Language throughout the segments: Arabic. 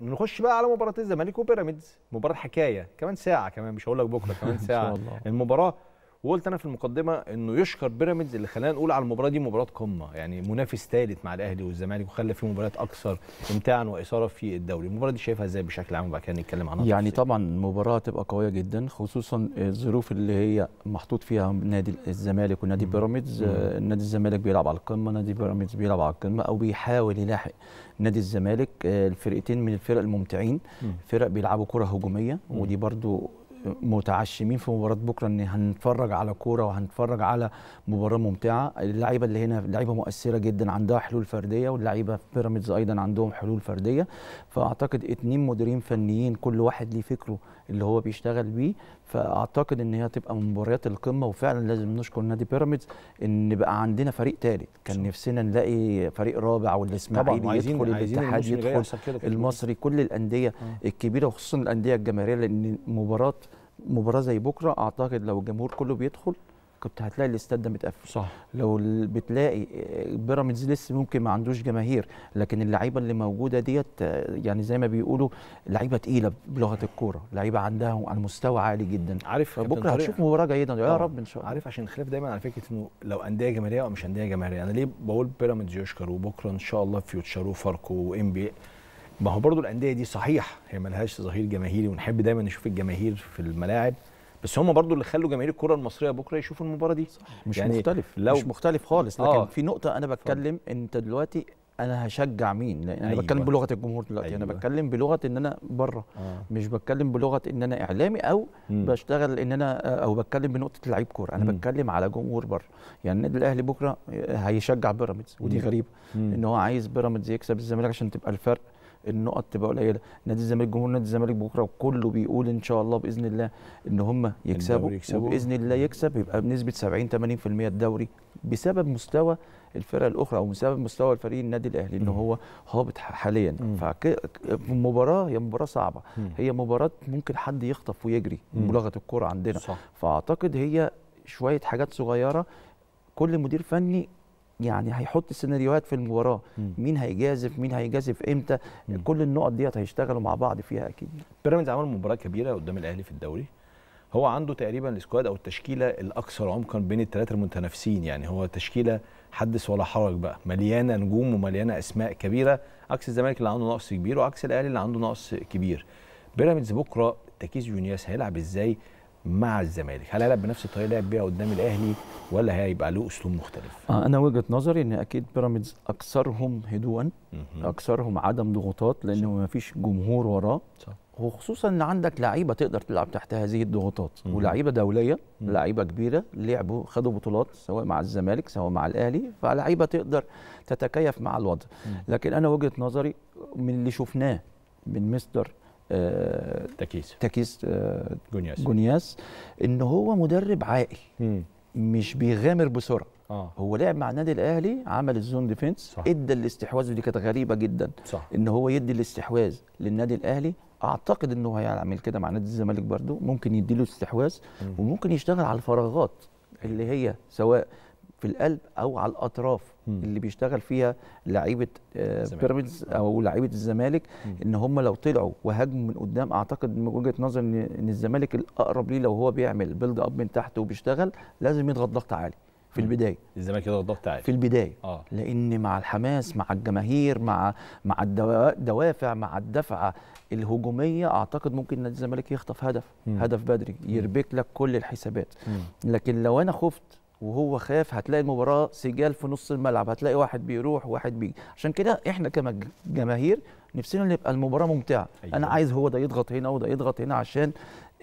نخش بقى على مباراه الزمالك وبيراميدز مباراه حكايه كمان ساعه كمان مش هقول لك بكره كمان ساعه المباراه وقلت انا في المقدمه انه يشكر بيراميدز اللي خلانا نقول على المباراه دي مباراه قمه يعني منافس ثالث مع الاهلي والزمالك وخلى فيه مباريات اكثر امتاعا واثاره في الدوري المباراه دي شايفها ازاي بشكل عام وبعد كده نتكلم عنها يعني طبعا المباراه تبقى قويه جدا خصوصا الظروف اللي هي محطوط فيها نادي الزمالك ونادي بيراميدز آه، نادي الزمالك بيلعب على القمه نادي بيراميدز بيلعب على القمه او بيحاول يلاحق نادي الزمالك آه، الفرقتين من الفرق الممتعين فرق بيلعبوا كره هجوميه ودي برضو متعشمين في مباراه بكره ان هنتفرج على كوره وهنتفرج على مباراه ممتعه اللعيبه اللي هنا لعيبه مؤثره جدا عندها حلول فرديه واللعيبه في بيراميدز ايضا عندهم حلول فرديه فاعتقد اتنين مديرين فنيين كل واحد ليه فكره اللي هو بيشتغل بيه فاعتقد ان هي تبقى من مباريات القمه وفعلا لازم نشكر نادي بيراميدز ان بقى عندنا فريق ثالث كان نفسنا نلاقي فريق رابع والاسماعيلي يدخل الاتحاد يدخل المصري كل الانديه آه. الكبيره وخصوصا الانديه الجماهيريه لان مباراه مباراه زي بكره اعتقد لو الجمهور كله بيدخل كنت هتلاقي الاستاد ده متقفل صح لو بتلاقي آه، بيراميدز لسه ممكن ما عندوش جماهير لكن اللعيبه اللي موجوده ديت آه، يعني زي ما بيقولوا لعيبه تقيله بلغه الكوره لعيبه عندها على مستوى عالي جدا عارف بكره هتشوف مباراه جيده يا آه. رب ان شاء الله عارف عشان خلاف دايما على فكره انه لو انديه جماهيريه او مش انديه جماهيريه انا ليه بقول بيراميدز يشكر وبكره ان شاء الله فيوتشر وفاركو وان بي إيه؟ ما هو برضو الانديه دي صحيح هي ملهاش ظهير جماهيري ونحب دايما نشوف الجماهير في الملاعب بس هم برضو اللي خلوا جماهير الكره المصريه بكره يشوفوا المباراه دي صح. مش يعني مختلف لو مش مختلف خالص لكن آه. في نقطه انا بتكلم انت دلوقتي انا هشجع مين لان انا أيوة. بتكلم بلغه الجمهور دلوقتي أيوة. انا بتكلم بلغه ان انا بره آه. مش بتكلم بلغه ان انا اعلامي او م. بشتغل ان انا او بتكلم بنقطه لعيب كوره انا م. بتكلم على جمهور بره يعني النادي الاهلي بكره هيشجع بيراميدز ودي غريبه ان هو عايز بيراميدز يكسب الزمالك عشان تبقى الفرق النقط تبقى قليله نادي الزمالك جمهور نادي الزمالك بكره كله بيقول ان شاء الله باذن الله ان هم يكسبوا, يكسبوا. الله يكسب يبقى بنسبه 70 80% الدوري بسبب مستوى الفرق الاخرى او بسبب مستوى الفريق النادي الاهلي ان هو هابط حاليا فمباراه هي مباراه صعبه مم. هي مباراه ممكن حد يخطف ويجري بلغه الكره عندنا صح. فاعتقد هي شويه حاجات صغيره كل مدير فني يعني هيحط السيناريوهات في المباراه مين هيجازف مين هيجازف امتى كل النقط ديت هيشتغلوا مع بعض فيها اكيد بيراميدز عمل مباراه كبيره قدام الاهلي في الدوري هو عنده تقريبا السكواد او التشكيله الاكثر عمقا بين الثلاثه المتنافسين يعني هو تشكيله حدث ولا حرج بقى مليانه نجوم ومليانه اسماء كبيره عكس الزمالك اللي عنده نقص كبير وعكس الاهلي اللي عنده نقص كبير بيراميدز بكره تكيز جونياس هيلعب ازاي مع الزمالك هل هيلعب بنفس الطريقه اللي لعب بيها قدام الاهلي ولا هيبقى له اسلوب مختلف آه، انا وجهه نظري ان اكيد بيراميدز اكثرهم هدوءا اكثرهم عدم ضغوطات لان ما فيش جمهور وراه صح. وخصوصا ان عندك لعيبه تقدر تلعب تحت هذه الضغوطات ولعيبه دوليه لعيبه كبيره لعبوا خدوا بطولات سواء مع الزمالك سواء مع الاهلي فلعيبه تقدر تتكيف مع الوضع لكن انا وجهه نظري من اللي شفناه من مستر تكيس تكيس آه، جونياس جونياس ان هو مدرب عاقل مش بيغامر بسرعه آه. هو لعب مع النادي الاهلي عمل الزون ديفنس صح. ادى الاستحواذ ودي كانت غريبه جدا صح. ان هو يدي الاستحواذ للنادي الاهلي اعتقد انه هيعمل كده مع نادي الزمالك برده ممكن يدي له استحواذ وممكن يشتغل على الفراغات اللي هي سواء في القلب او على الاطراف م. اللي بيشتغل فيها لعيبه آه، بيراميدز او لعيبه الزمالك ان هم لو طلعوا وهاجموا من قدام اعتقد من وجهه نظر ان الزمالك الاقرب ليه لو هو بيعمل بيلد اب من تحت وبيشتغل لازم يضغط ضغط عالي في البدايه الزمالك يضغط ضغط عالي في البدايه آه. لان مع الحماس مع الجماهير مع مع الدوافع مع الدفعه الهجوميه اعتقد ممكن نادي الزمالك يخطف هدف م. هدف بدري يربك لك كل الحسابات م. لكن لو انا خفت وهو خاف هتلاقي المباراه سجال في نص الملعب هتلاقي واحد بيروح وواحد بيجي عشان كده احنا كجماهير نفسنا نبقى المباراه ممتعه أيوة. انا عايز هو ده يضغط هنا وده يضغط هنا عشان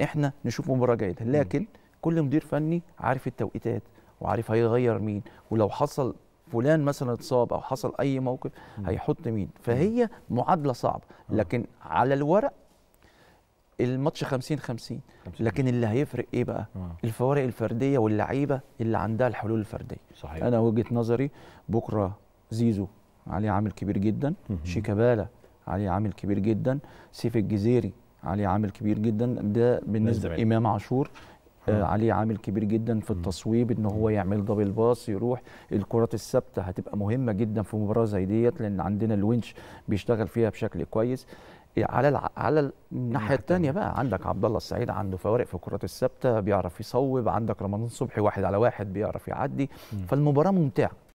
احنا نشوف مباراه جيده لكن م. كل مدير فني عارف التوقيتات وعارف هيغير مين ولو حصل فلان مثلا اتصاب او حصل اي موقف هيحط مين فهي معادله صعبه آه. لكن على الورق الماتش 50 50 لكن اللي هيفرق ايه بقى آه. الفوارق الفرديه واللعيبه اللي عندها الحلول الفرديه صحيح. انا وجهه نظري بكره زيزو عليه عامل كبير جدا شيكابالا عليه عامل كبير جدا سيف الجزيري عليه عامل كبير جدا ده بالنسبه امام عاشور آه, آه. عليه عامل كبير جدا في التصويب ان هو يعمل دبل باص يروح الكرات الثابته هتبقى مهمه جدا في مباراه زي ديت لان عندنا الونش بيشتغل فيها بشكل كويس على الع... على الناحيه الثانيه بقى عندك عبد الله السعيد عنده فوارق في الكرات الثابته بيعرف يصوب عندك رمضان صبحي واحد على واحد بيعرف يعدي فالمباراه ممتعه